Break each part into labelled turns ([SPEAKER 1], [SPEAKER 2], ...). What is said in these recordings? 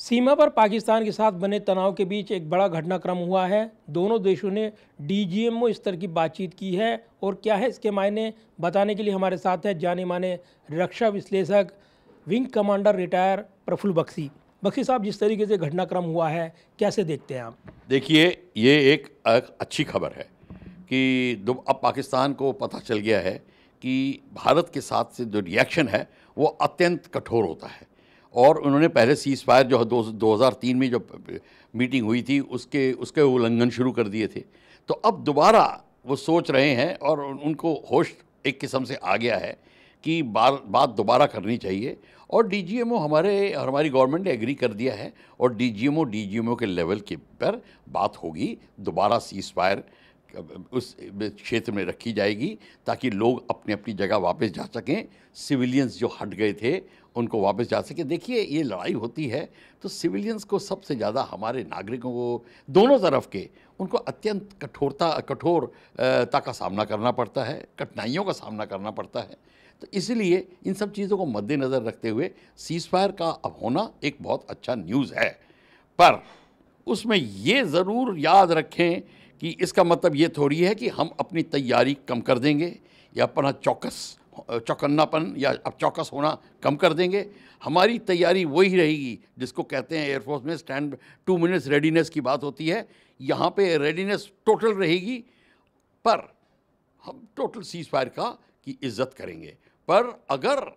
[SPEAKER 1] सीमा पर पाकिस्तान के साथ बने तनाव के बीच एक बड़ा घटनाक्रम हुआ है दोनों देशों ने डीजीएमओ स्तर की बातचीत की है और क्या है इसके मायने बताने के लिए हमारे साथ हैं जाने माने रक्षा विश्लेषक wing commander retired Praful Bakshi Bakshi साहब जिस तरीके से घटनाक्रम हुआ है कैसे देखते हैं आप
[SPEAKER 2] देखिए ये एक अच्छी खबर है कि अब पाकिस्तान को पता चल गया है कि भारत के साथ से जो रिएक्शन है वो अत्यंत कठोर होता है और उन्होंने पहले सीज फायर जो दो, हज़ार तीन में जो मीटिंग हुई थी उसके उसके उल्लंघन शुरू कर दिए थे तो अब दोबारा वो सोच रहे हैं और उनको होश एक किस्म से आ गया है कि बार बात दोबारा करनी चाहिए और डी हमारे हमारी गवर्नमेंट ने एग्री कर दिया है और डी जी के लेवल के पर बात होगी दोबारा सीज फायर उस क्षेत्र में रखी जाएगी ताकि लोग अपनी अपनी जगह वापस जा सकें सिविलियंस जो हट गए थे उनको वापस जा सके देखिए ये लड़ाई होती है तो सिविलियंस को सबसे ज़्यादा हमारे नागरिकों को दोनों तरफ के उनको अत्यंत कठोरता कठोरता का सामना करना पड़ता है कठिनाइयों का सामना करना पड़ता है तो इसलिए इन सब चीज़ों को मद्देनज़र रखते हुए सीज़फायर का अब होना एक बहुत अच्छा न्यूज़ है पर उसमें ये ज़रूर याद रखें कि इसका मतलब ये थोड़ी है कि हम अपनी तैयारी कम कर देंगे या अपना चौकस चौकन्नापन या अब चौकस होना कम कर देंगे हमारी तैयारी वही रहेगी जिसको कहते हैं एयरफोर्स में स्टैंड टू मिनट्स रेडीनेस की बात होती है यहाँ पे रेडीनेस टोटल रहेगी पर हम टोटल सीज फायर का की इज्जत करेंगे पर अगर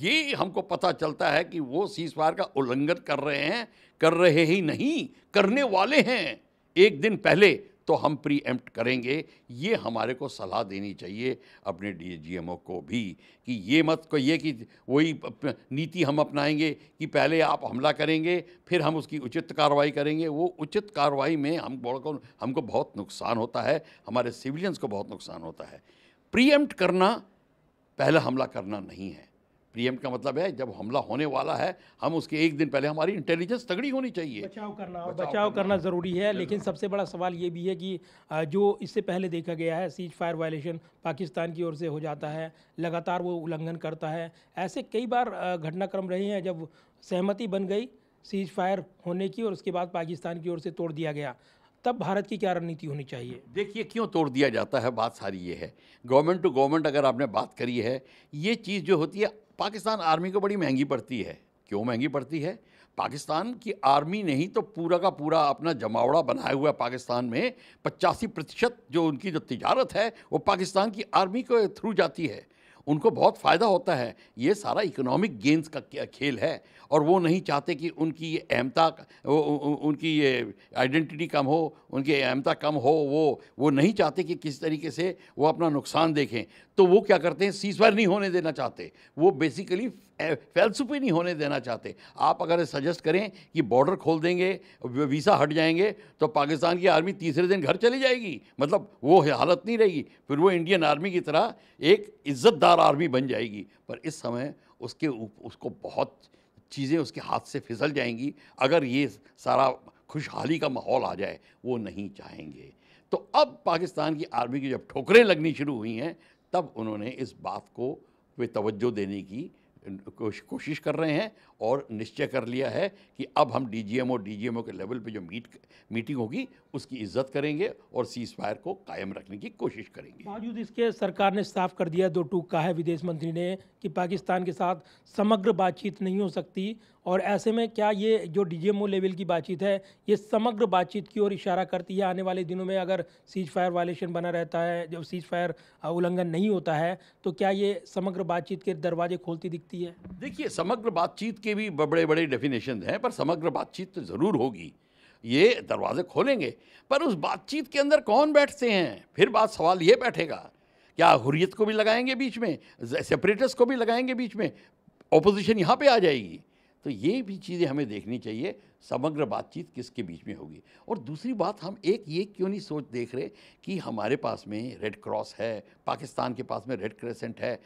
[SPEAKER 2] ये हमको पता चलता है कि वो सीज फायर का उल्लंघन कर रहे हैं कर रहे ही नहीं करने वाले हैं एक दिन पहले तो हम प्री एम्प्ट करेंगे ये हमारे को सलाह देनी चाहिए अपने डी जी एम ओ को भी कि ये मत को ये कि वही नीति हम अपनाएंगे कि पहले आप हमला करेंगे फिर हम उसकी उचित कार्रवाई करेंगे वो उचित कार्रवाई में हम को हमको बहुत नुकसान होता है हमारे सिविलियंस को बहुत नुकसान होता है प्री एम्प्ट करना पहला हमला करना नहीं है प्रीएम का मतलब है जब हमला होने वाला है
[SPEAKER 1] हम उसके एक दिन पहले हमारी इंटेलिजेंस तगड़ी होनी चाहिए बचाव करना बचाव, बचाव करना, करना ज़रूरी है लेकिन सबसे बड़ा सवाल ये भी है कि जो इससे पहले देखा गया है सीज फायर वायलेशन पाकिस्तान की ओर से हो जाता है लगातार वो उल्लंघन करता है ऐसे कई बार घटनाक्रम रहे हैं जब सहमति बन गई सीज फायर होने की और उसके बाद पाकिस्तान की ओर से तोड़ दिया गया तब भारत की क्या रणनीति होनी चाहिए
[SPEAKER 2] देखिए क्यों तोड़ दिया जाता है बात सारी ये है गवर्नमेंट टू गवर्नमेंट अगर आपने बात करी है ये चीज़ जो होती है पाकिस्तान आर्मी को बड़ी महंगी पड़ती है क्यों महंगी पड़ती है पाकिस्तान की आर्मी नहीं तो पूरा का पूरा अपना जमावड़ा बनाया हुआ है पाकिस्तान में पचासी प्रतिशत जो उनकी जो तिजारत है वो पाकिस्तान की आर्मी के थ्रू जाती है उनको बहुत फ़ायदा होता है ये सारा इकोनॉमिक गेंस का खेल है और वो नहीं चाहते कि उनकी ये अहमता उनकी ये आइडेंटिटी कम हो उनकी अहमता कम हो वो वो नहीं चाहते कि किस तरीके से वो अपना नुकसान देखें तो वो क्या करते हैं सीज नहीं होने देना चाहते वो बेसिकली फैलसफी नहीं होने देना चाहते आप अगर सजेस्ट करें कि बॉर्डर खोल देंगे वीसा हट जाएंगे तो पाकिस्तान की आर्मी तीसरे दिन घर चली जाएगी मतलब वो हालत नहीं रहेगी फिर वो इंडियन आर्मी की तरह एक इज़्ज़तदार आर्मी बन जाएगी पर इस समय उसके उसको बहुत चीज़ें उसके हाथ से फिसल जाएंगी अगर ये सारा खुशहाली का माहौल आ जाए वो नहीं चाहेंगे तो अब पाकिस्तान की आर्मी की जब ठोकरें लगनी शुरू हुई हैं तब उन्होंने इस बात को वे तवज्जो देने की कोशिश कर रहे हैं और निश्चय कर लिया है कि अब हम जी एम डीजीएमओ के लेवल पे जो मीट मीटिंग होगी उसकी इज्जत करेंगे और सीज फायर को कायम रखने की कोशिश करेंगे
[SPEAKER 1] बावजूद इसके सरकार ने साफ कर दिया दो टूक का है विदेश मंत्री ने कि पाकिस्तान के साथ समग्र बातचीत नहीं हो सकती और ऐसे में क्या ये जो ओ लेवल की बातचीत है ये समग्र बातचीत की ओर इशारा करती है आने वाले दिनों में अगर सीज फायर वायलेशन बना रहता है जब सीज फायर उल्लंघन नहीं होता है तो क्या ये समग्र बातचीत के दरवाजे खोलती दिखती सकती है देखिए समग्र बातचीत के भी
[SPEAKER 2] बड़े बड़े डेफिनेशन हैं पर समग्र बातचीत तो ज़रूर होगी ये दरवाजे खोलेंगे पर उस बातचीत के अंदर कौन बैठते हैं फिर बात सवाल ये बैठेगा क्या हुरियत को भी लगाएंगे बीच में सेपरेटर्स को भी लगाएंगे बीच में ओपोजिशन यहाँ पे आ जाएगी तो ये भी चीज़ें हमें देखनी चाहिए समग्र बातचीत किसके बीच में होगी और दूसरी बात हम एक ये क्यों नहीं सोच देख रहे कि हमारे पास में रेड क्रॉस है पाकिस्तान के पास में रेड क्रेसेंट है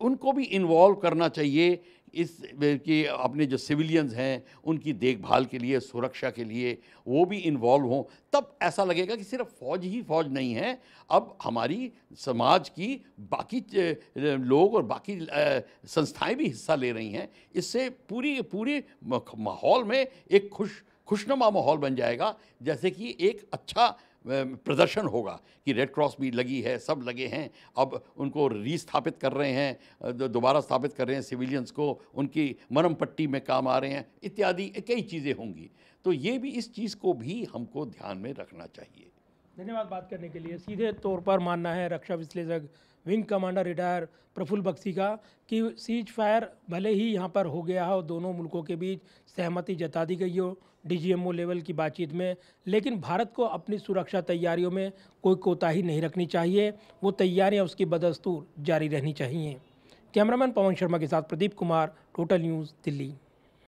[SPEAKER 2] उनको भी इन्वॉल्व करना चाहिए इस कि अपने जो सिविलियंस हैं उनकी देखभाल के लिए सुरक्षा के लिए वो भी इन्वॉल्व हों तब ऐसा लगेगा कि सिर्फ फौज ही फौज नहीं है अब हमारी समाज की बाकी लोग और बाकी संस्थाएं भी हिस्सा ले रही हैं इससे पूरी पूरे माहौल में एक खुश खुशनुमा माहौल बन जाएगा जैसे कि एक अच्छा प्रदर्शन होगा कि रेड क्रॉस भी लगी है सब लगे हैं अब उनको रीस्थापित कर रहे हैं दोबारा स्थापित कर रहे हैं सिविलियंस को उनकी मरम पट्टी में काम आ रहे हैं इत्यादि कई चीज़ें होंगी तो ये भी इस चीज़ को भी हमको ध्यान में रखना चाहिए
[SPEAKER 1] धन्यवाद बात करने के लिए सीधे तौर पर मानना है रक्षा विश्लेषक wing commander retired Praful Bakshi का कि सीज फायर भले ही यहाँ पर हो गया हो दोनों मुल्कों के बीच सहमति जता दी गई हो डीजीएमओ लेवल की बातचीत में लेकिन भारत को अपनी सुरक्षा तैयारियों में कोई कोताही नहीं रखनी चाहिए वो तैयारियाँ उसकी बदस्तूर जारी रहनी चाहिए कैमरामैन पवन शर्मा के साथ प्रदीप कुमार टोटल न्यूज़ दिल्ली